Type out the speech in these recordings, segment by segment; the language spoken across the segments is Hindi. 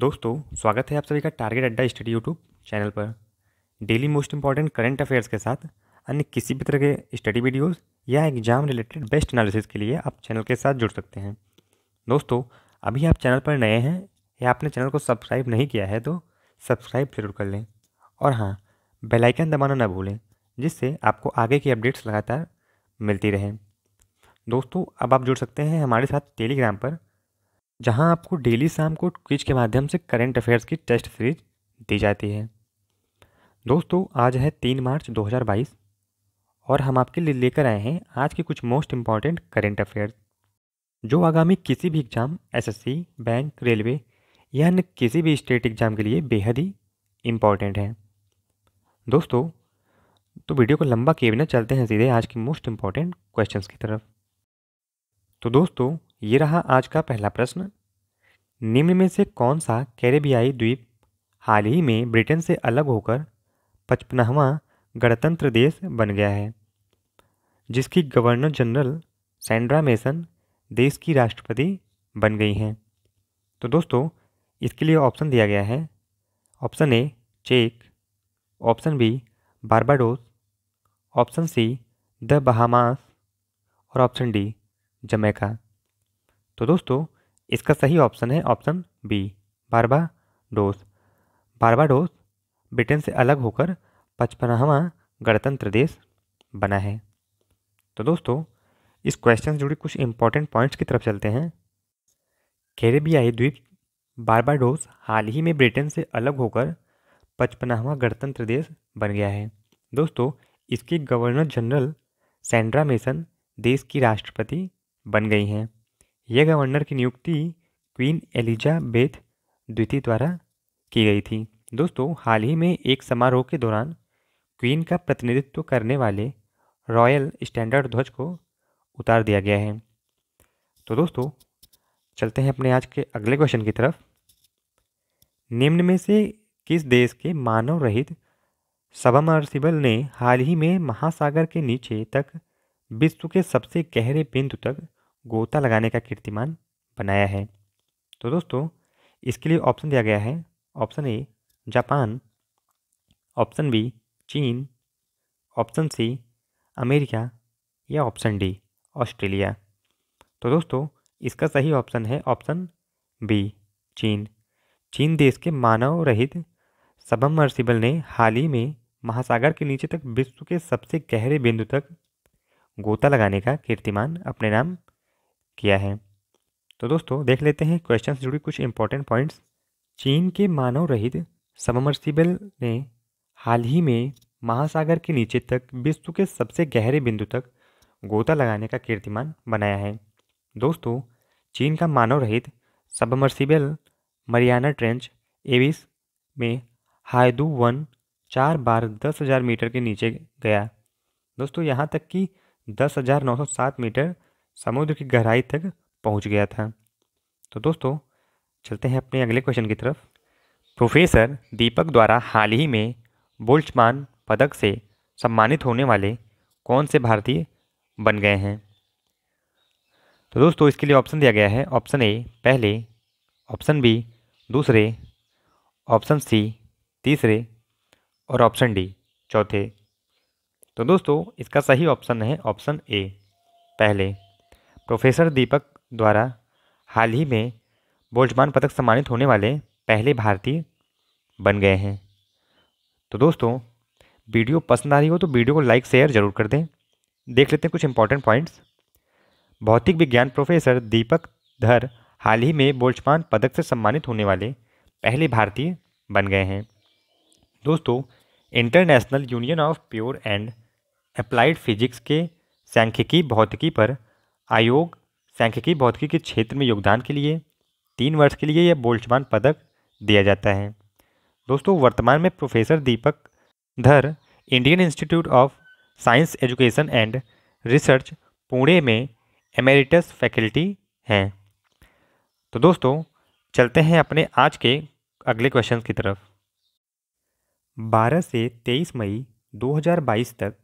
दोस्तों स्वागत है आप सभी का target Adda study YouTube channel पर daily most important current affairs के साथ अन्य किसी भी तरह के स्टडी वीडियोस या एग्जाम रिलेटेड बेस्ट एनालिसिस के लिए आप चैनल के साथ जुड़ सकते हैं दोस्तों अभी आप चैनल पर नए हैं या आपने चैनल को सब्सक्राइब नहीं किया है तो सब्सक्राइब जरूर कर लें और हाँ बेलाइकन दबाना ना भूलें जिससे आपको आगे की अपडेट्स लगातार मिलती रहें दोस्तों अब आप जुड़ सकते हैं हमारे साथ टेलीग्राम पर जहां आपको डेली शाम को क्विज के माध्यम से करंट अफेयर्स की टेस्ट सीरीज दी जाती है दोस्तों आज है तीन मार्च 2022 और हम आपके लिए लेकर आए हैं आज के कुछ मोस्ट इम्पॉर्टेंट करेंट अफेयर्स जो आगामी किसी भी एग्ज़ाम एसएससी, बैंक रेलवे या अन्य किसी भी स्टेट एग्ज़ाम के लिए बेहद ही इम्पॉर्टेंट हैं दोस्तों तो वीडियो को लंबा किए बिना चलते हैं सीधे आज के मोस्ट इम्पॉर्टेंट क्वेश्चंस की तरफ तो दोस्तों ये रहा आज का पहला प्रश्न निम्न में से कौन सा कैरेबियाई द्वीप हाल ही में ब्रिटेन से अलग होकर पचपनवा गणतंत्र देश बन गया है जिसकी गवर्नर जनरल सैंड्रा मेसन देश की राष्ट्रपति बन गई हैं तो दोस्तों इसके लिए ऑप्शन दिया गया है ऑप्शन ए चेक option B Barbados option C the Bahamas और ऑप्शन डी जमैका तो दोस्तों इसका सही ऑप्शन है option B Barbados Barbados Britain से अलग होकर पचपनहवा गणतंत्र देश बना है तो दोस्तों इस क्वेश्चन से जुड़े कुछ इंपॉर्टेंट पॉइंट्स की तरफ चलते हैं कैरेबियाई द्वीप बारबाडोस हाल ही में ब्रिटेन से अलग होकर पचपनावा गणतंत्र देश बन गया है दोस्तों इसके गवर्नर जनरल सैंड्रा मेसन देश की राष्ट्रपति बन गई हैं यह गवर्नर की नियुक्ति क्वीन एलिजाबेथ द्वितीय द्वारा की गई थी दोस्तों हाल ही में एक समारोह के दौरान क्वीन का प्रतिनिधित्व करने वाले रॉयल स्टैंडर्ड ध्वज को उतार दिया गया है तो दोस्तों चलते हैं अपने आज के अगले क्वेश्चन की तरफ निम्न में से किस देश के मानव रहित सबमर्सिबल ने हाल ही में महासागर के नीचे तक विश्व के सबसे गहरे बिंदु तक गोता लगाने का कीर्तिमान बनाया है तो दोस्तों इसके लिए ऑप्शन दिया गया है option A Japan option B चीन ऑप्शन सी अमेरिका या ऑप्शन डी ऑस्ट्रेलिया तो दोस्तों इसका सही ऑप्शन है ऑप्शन बी चीन चीन देश के मानव रहित सबमर्सिबल ने हाल ही में महासागर के नीचे तक विश्व के सबसे गहरे बिंदु तक गोता लगाने का कीर्तिमान अपने नाम किया है तो दोस्तों देख लेते हैं क्वेश्चन से जुड़ी कुछ इंपॉर्टेंट पॉइंट्स चीन के मानव रहित सबमर्सिबल ने हाल ही में महासागर के नीचे तक विश्व के सबसे गहरे बिंदु तक गोता लगाने का कीर्तिमान बनाया है दोस्तों चीन का मानव रहित सबमर्सिबल मरियाना ट्रेंच एविस में हायदू वन चार बार दस हज़ार मीटर के नीचे गया दोस्तों यहाँ तक कि दस हज़ार नौ सौ सात मीटर समुद्र की गहराई तक पहुंच गया था तो दोस्तों चलते हैं अपने अगले क्वेश्चन की तरफ प्रोफेसर दीपक द्वारा हाल ही में बोल्चमान पदक से सम्मानित होने वाले कौन से भारतीय बन गए हैं तो दोस्तों इसके लिए ऑप्शन दिया गया है ऑप्शन ए पहले ऑप्शन बी दूसरे ऑप्शन सी तीसरे और ऑप्शन डी चौथे तो दोस्तों इसका सही ऑप्शन है ऑप्शन ए पहले प्रोफेसर दीपक द्वारा हाल ही में बोल्टमान पदक सम्मानित होने वाले पहले भारतीय बन गए हैं तो दोस्तों वीडियो पसंद आ रही हो तो वीडियो को लाइक शेयर ज़रूर कर दें देख लेते हैं कुछ इंपॉर्टेंट पॉइंट्स भौतिक विज्ञान प्रोफेसर दीपक धर हाल ही में बोल्टमान पदक से सम्मानित होने वाले पहले भारतीय बन गए हैं दोस्तों international union of pure and applied physics के सांख्यिकी भौतिकी पर आयोग सांख्यिकी भौतिकी के क्षेत्र में योगदान के लिए तीन वर्ष के लिए यह बोल्चमान पदक दिया जाता है दोस्तों वर्तमान में professor Deepak Dhar Indian Institute of Science Education and Research Pune में एमेरिटस फैकल्टी हैं तो दोस्तों चलते हैं अपने आज के अगले क्वेश्चन की तरफ 12 से 23 मई 2022 तक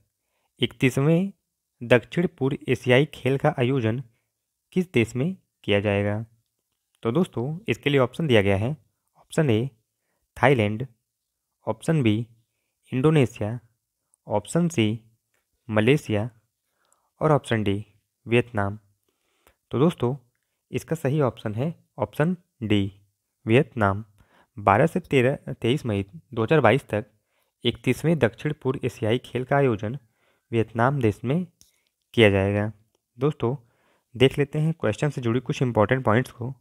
इकतीसवें दक्षिण पूर्व एशियाई खेल का आयोजन किस देश में किया जाएगा तो दोस्तों इसके लिए ऑप्शन दिया गया है option A Thailand option B Indonesia option C Malaysia और ऑप्शन डी वियतनाम तो दोस्तों इसका सही ऑप्शन है ऑप्शन डी वियतनाम 12 से 13 तेईस मई 2022 तक इकतीसवें दक्षिण पूर्व एशियाई खेल का आयोजन वियतनाम देश में किया जाएगा दोस्तों देख लेते हैं क्वेश्चन से जुड़ी कुछ इंपॉर्टेंट पॉइंट्स को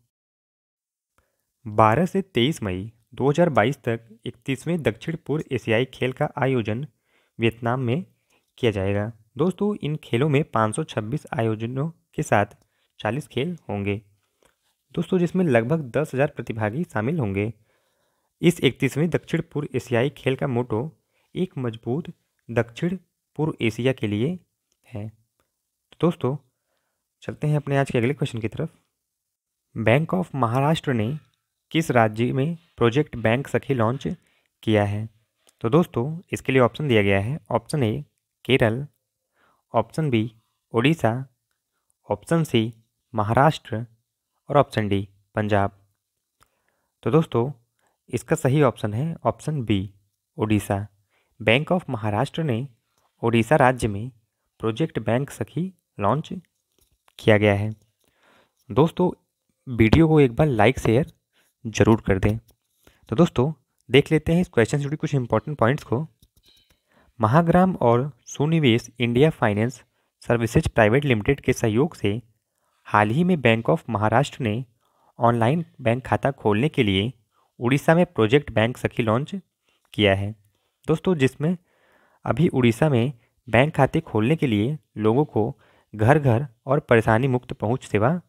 12 से 23 मई 2022 तक इकतीसवें दक्षिण पूर्व एशियाई खेल का आयोजन वियतनाम में किया जाएगा दोस्तों इन खेलों में 526 आयोजनों के साथ 40 खेल होंगे दोस्तों जिसमें लगभग 10,000 प्रतिभागी शामिल होंगे इस इकतीसवें दक्षिण पूर्व एशियाई खेल का मोटो एक मजबूत दक्षिण पूर्व एशिया के लिए है दोस्तों चलते हैं अपने आज के अगले क्वेश्चन की तरफ बैंक ऑफ महाराष्ट्र ने किस राज्य में प्रोजेक्ट बैंक सखी लॉन्च किया है तो दोस्तों इसके लिए ऑप्शन दिया गया है option A Kerala option B Odisha option C Maharashtra और ऑप्शन डी पंजाब तो दोस्तों इसका सही ऑप्शन है option B Odisha Bank of Maharashtra ने ओडिशा राज्य में प्रोजेक्ट बैंक सखी लॉन्च किया गया है दोस्तों वीडियो को एक बार लाइक शेयर ज़रूर कर दें तो दोस्तों देख लेते हैं इस क्वेश्चन से जुड़ी कुछ इंपॉर्टेंट पॉइंट्स को महाग्राम और Sunivesh India finance services private limited के सहयोग से हाल ही में बैंक ऑफ महाराष्ट्र ने ऑनलाइन बैंक खाता खोलने के लिए उड़ीसा में प्रोजेक्ट बैंक सखी लॉन्च किया है दोस्तों जिसमें अभी उड़ीसा में बैंक खाते खोलने के लिए लोगों को घर घर और परेशानी मुक्त पहुंच सेवा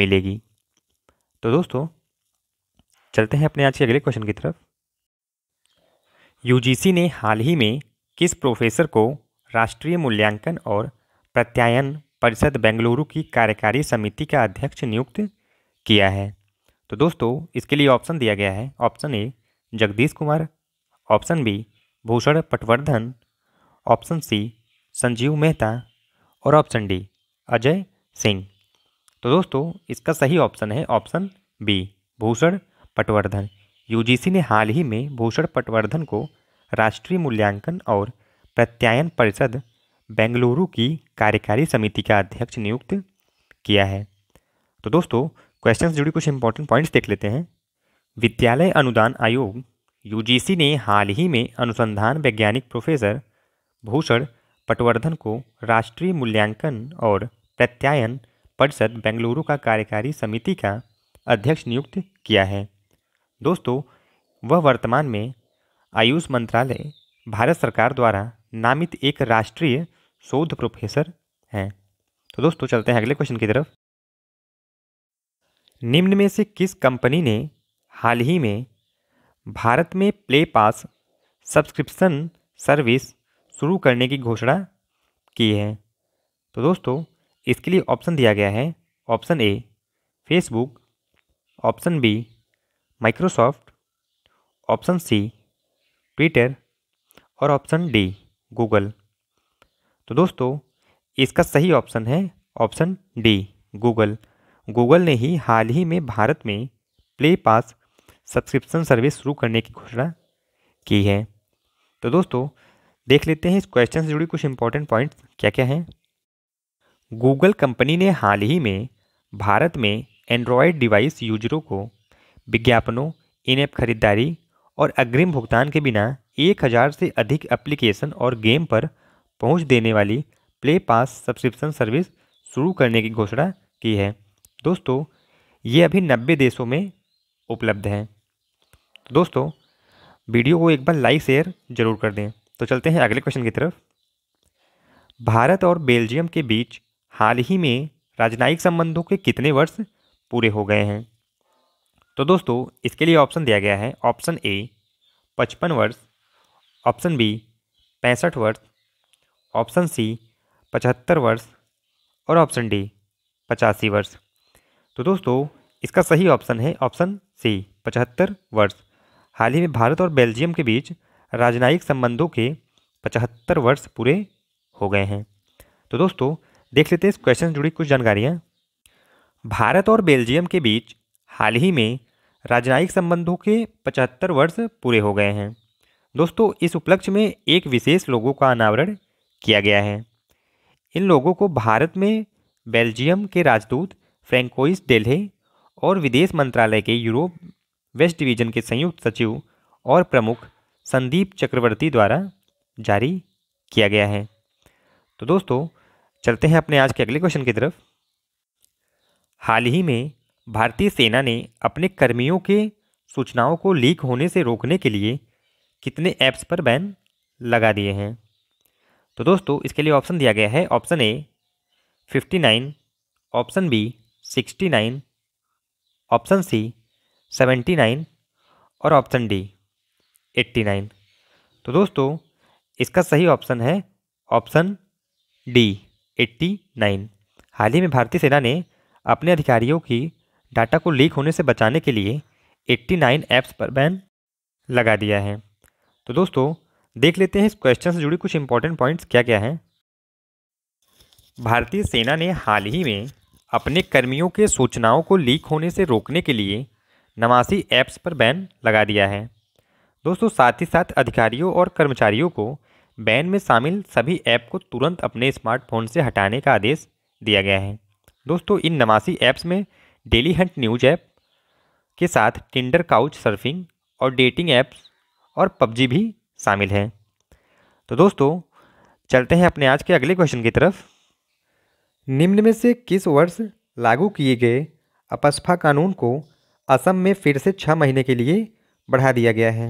मिलेगी तो दोस्तों चलते हैं अपने आज के अगले क्वेश्चन की तरफ यूजीसी ने हाल ही में किस प्रोफेसर को राष्ट्रीय मूल्यांकन और प्रत्यायन परिषद बेंगलुरु की कार्यकारी समिति का अध्यक्ष नियुक्त किया है तो दोस्तों इसके लिए ऑप्शन दिया गया है option A Jagdish Kumar option B Bhushan Patwardhan option C Sanjeev Mehta और ऑप्शन डी अजय सिंह तो दोस्तों इसका सही ऑप्शन है option B Bhushan Patwardhan UGC ने हाल ही में भूषण पटवर्धन को राष्ट्रीय मूल्यांकन और प्रत्यायन परिषद बेंगलुरु की कार्यकारी समिति का अध्यक्ष नियुक्त किया है तो दोस्तों क्वेश्चन से जुड़ी कुछ इंपॉर्टेंट पॉइंट्स देख लेते हैं विद्यालय अनुदान आयोग यूजीसी ने हाल ही में अनुसंधान वैज्ञानिक प्रोफेसर भूषण पटवर्धन को राष्ट्रीय मूल्यांकन और प्रत्यायन परिषद बेंगलुरु का कार्यकारी समिति का अध्यक्ष नियुक्त किया है दोस्तों वह वर्तमान में आयुष मंत्रालय भारत सरकार द्वारा नामित एक राष्ट्रीय शोध प्रोफेसर हैं तो दोस्तों चलते हैं अगले क्वेश्चन की तरफ निम्न में से किस कंपनी ने हाल ही में भारत में प्ले पास सब्सक्रिप्शन सर्विस शुरू करने की घोषणा की है तो दोस्तों इसके लिए ऑप्शन दिया गया है option A Facebook option B Microsoft option C Twitter और ऑप्शन डी गूगल तो दोस्तों इसका सही ऑप्शन है ऑप्शन डी गूगल गूगल ने ही हाल ही में भारत में प्ले पास सब्सक्रिप्शन सर्विस शुरू करने की घोषणा की है तो दोस्तों देख लेते हैं इस क्वेश्चन से जुड़ी कुछ इंपॉर्टेंट पॉइंट्स क्या क्या हैं गूगल कंपनी ने हाल ही में भारत में एंड्रॉयड डिवाइस यूजरों को विज्ञापनों इन ऐप खरीदारी और अग्रिम भुगतान के बिना एक हज़ार से अधिक एप्लीकेशन और गेम पर पहुंच देने वाली प्ले पास सब्सक्रिप्शन सर्विस शुरू करने की घोषणा की है दोस्तों ये अभी नब्बे देशों में उपलब्ध हैं दोस्तों वीडियो को एक बार लाइक शेयर ज़रूर कर दें तो चलते हैं अगले क्वेश्चन की तरफ भारत और बेल्जियम के बीच हाल ही में राजनयिक संबंधों के कितने वर्ष पूरे हो गए हैं तो दोस्तों इसके लिए ऑप्शन दिया गया है ऑप्शन ए पचपन वर्ष ऑप्शन बी पैंसठ वर्ष ऑप्शन सी पचहत्तर वर्ष और ऑप्शन डी पचासी वर्ष तो दोस्तों इसका सही ऑप्शन है ऑप्शन सी पचहत्तर वर्ष हाल ही में भारत और बेल्जियम के बीच राजनयिक संबंधों के पचहत्तर वर्ष पूरे हो गए हैं तो दोस्तों देख लेते हैं इस क्वेश्चन से जुड़ी कुछ जानकारियाँ भारत और बेल्जियम के बीच हाल ही में राजनयिक संबंधों के पचहत्तर वर्ष पूरे हो गए हैं दोस्तों इस उपलक्ष्य में एक विशेष लोगों का अनावरण किया गया है इन लोगों को भारत में बेल्जियम के राजदूत फ्रेंकोइस डेल्हे और विदेश मंत्रालय के यूरोप वेस्ट डिवीजन के संयुक्त सचिव और प्रमुख संदीप चक्रवर्ती द्वारा जारी किया गया है तो दोस्तों चलते हैं अपने आज के अगले क्वेश्चन की तरफ हाल ही में भारतीय सेना ने अपने कर्मियों के सूचनाओं को लीक होने से रोकने के लिए कितने ऐप्स पर बैन लगा दिए हैं तो दोस्तों इसके लिए ऑप्शन दिया गया है option A fifty nine option B sixty nine option C seventy nine और ऑप्शन डी एट्टी नाइन तो दोस्तों इसका सही ऑप्शन है ऑप्शन डी एट्टी नाइन हाल ही में भारतीय सेना ने अपने अधिकारियों की डाटा को लीक होने से बचाने के लिए 89 ऐप्स पर बैन लगा दिया है तो दोस्तों देख लेते हैं इस क्वेश्चन से जुड़ी कुछ इंपॉर्टेंट पॉइंट्स क्या क्या हैं भारतीय सेना ने हाल ही में अपने कर्मियों के सूचनाओं को लीक होने से रोकने के लिए नवासी ऐप्स पर बैन लगा दिया है दोस्तों साथ ही साथ अधिकारियों और कर्मचारियों को बैन में शामिल सभी ऐप को तुरंत अपने स्मार्टफोन से हटाने का आदेश दिया गया है दोस्तों इन नमासी ऐप्स में डेली हंट न्यूज ऐप के साथ टिंडर काउच सर्फिंग और डेटिंग ऐप्स और पबजी भी शामिल हैं तो दोस्तों चलते हैं अपने आज के अगले क्वेश्चन की तरफ निम्न में से किस वर्ष लागू किए गए अपस्फा कानून को असम में फिर से छः महीने के लिए बढ़ा दिया गया है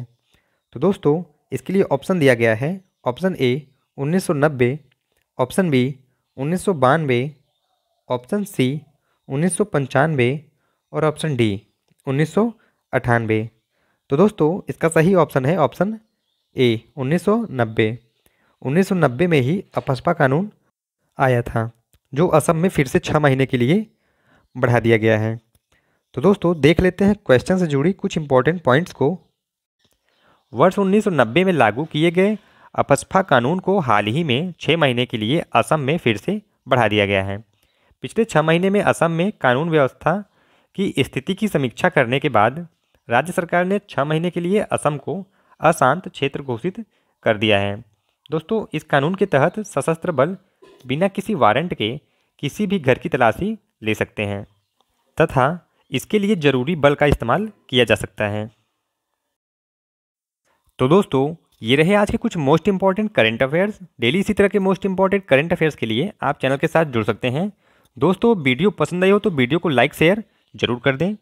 तो दोस्तों इसके लिए ऑप्शन दिया गया है ऑप्शन ए 1990 ऑप्शन बी उन्नीस ऑप्शन सी उन्नीस और ऑप्शन डी उन्नीस तो दोस्तों इसका सही ऑप्शन है ऑप्शन ए 1990 1990 में ही अपस्पा कानून आया था जो असम में फिर से छः महीने के लिए बढ़ा दिया गया है तो दोस्तों देख लेते हैं क्वेश्चन से जुड़ी कुछ इंपॉर्टेंट पॉइंट्स को वर्ष 1990 में लागू किए गए अपस्फा कानून को हाल ही में छः महीने के लिए असम में फिर से बढ़ा दिया गया है पिछले छः महीने में असम में कानून व्यवस्था की स्थिति की समीक्षा करने के बाद राज्य सरकार ने छः महीने के लिए असम को अशांत क्षेत्र घोषित कर दिया है दोस्तों इस कानून के तहत सशस्त्र बल बिना किसी वारंट के किसी भी घर की तलाशी ले सकते हैं तथा इसके लिए ज़रूरी बल का इस्तेमाल किया जा सकता है तो दोस्तों ये रहे आज के कुछ most important current affairs daily इसी तरह के मोस्ट इंपॉर्टेंट करंट अफेयर्स के लिए आप चैनल के साथ जुड़ सकते हैं दोस्तों वीडियो पसंद आई हो तो वीडियो को लाइक शेयर जरूर कर दें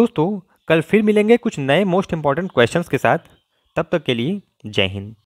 दोस्तों कल फिर मिलेंगे कुछ नए मोस्ट इंपॉर्टेंट क्वेश्चंस के साथ तब तक के लिए जय हिंद